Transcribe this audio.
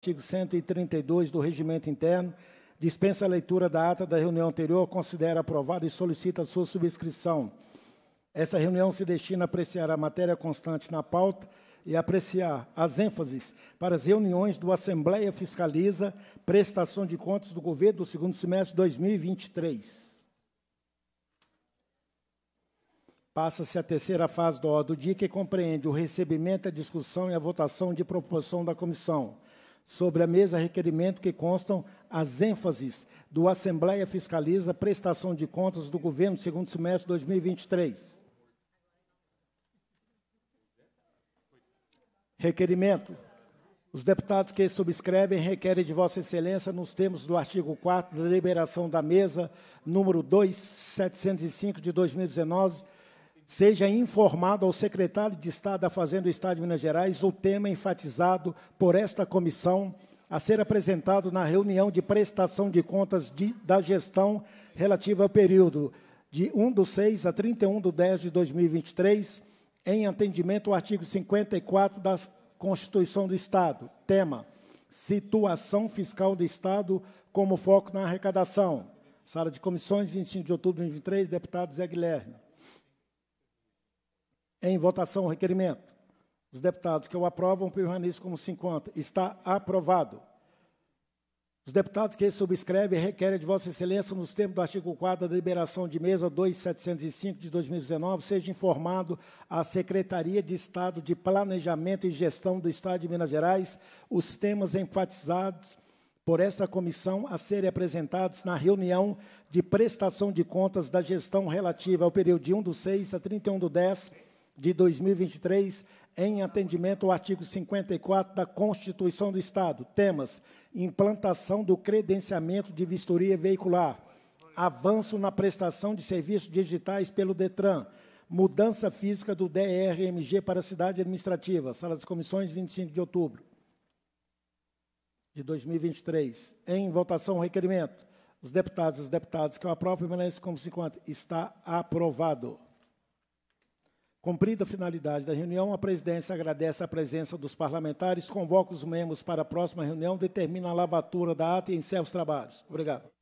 artigo 132 do Regimento Interno, dispensa a leitura da ata da reunião anterior, considera aprovada e solicita sua subscrição. Essa reunião se destina a apreciar a matéria constante na pauta e apreciar as ênfases para as reuniões do Assembleia Fiscaliza Prestação de Contas do Governo do segundo semestre de 2023. Passa-se a terceira fase ordem do dia, que compreende o recebimento, a discussão e a votação de proposição da comissão Sobre a mesa, requerimento que constam as ênfases do Assembleia Fiscaliza Prestação de Contas do Governo segundo semestre de 2023. Requerimento. Os deputados que subscrevem requerem de Vossa Excelência, nos termos do artigo 4 da deliberação da mesa, número 2705 de 2019, seja informado ao secretário de Estado da Fazenda do Estado de Minas Gerais o tema enfatizado por esta comissão a ser apresentado na reunião de prestação de contas de, da gestão relativa ao período de 1 de 6 a 31 de 10 de 2023, em atendimento ao artigo 54 da Constituição do Estado. Tema: Situação fiscal do Estado como foco na arrecadação. Sala de comissões, 25 de outubro de 2023, deputado Zé Guilherme. Em votação, o requerimento. Os deputados que o aprovam permaneçam como encontra. Está aprovado. Os deputados que subscrevem requerem de Vossa Excelência, nos termos do artigo 4 da deliberação de mesa 2705 de 2019, seja informado à Secretaria de Estado de Planejamento e Gestão do Estado de Minas Gerais os temas enfatizados por esta comissão a serem apresentados na reunião de prestação de contas da gestão relativa ao período de 1 do 6 a 31 do 10 de 2023, em atendimento ao artigo 54 da Constituição do Estado. Temas: implantação do credenciamento de vistoria veicular, avanço na prestação de serviços digitais pelo Detran, mudança física do DRMG para a cidade administrativa, sala das comissões, 25 de outubro de 2023. Em votação, o requerimento. Os deputados e as deputadas que o aprovam permanecem como se encontra. Está aprovado. Cumprida a finalidade da reunião, a presidência agradece a presença dos parlamentares, convoca os membros para a próxima reunião, determina a lavatura da ata e encerra os trabalhos. Obrigado.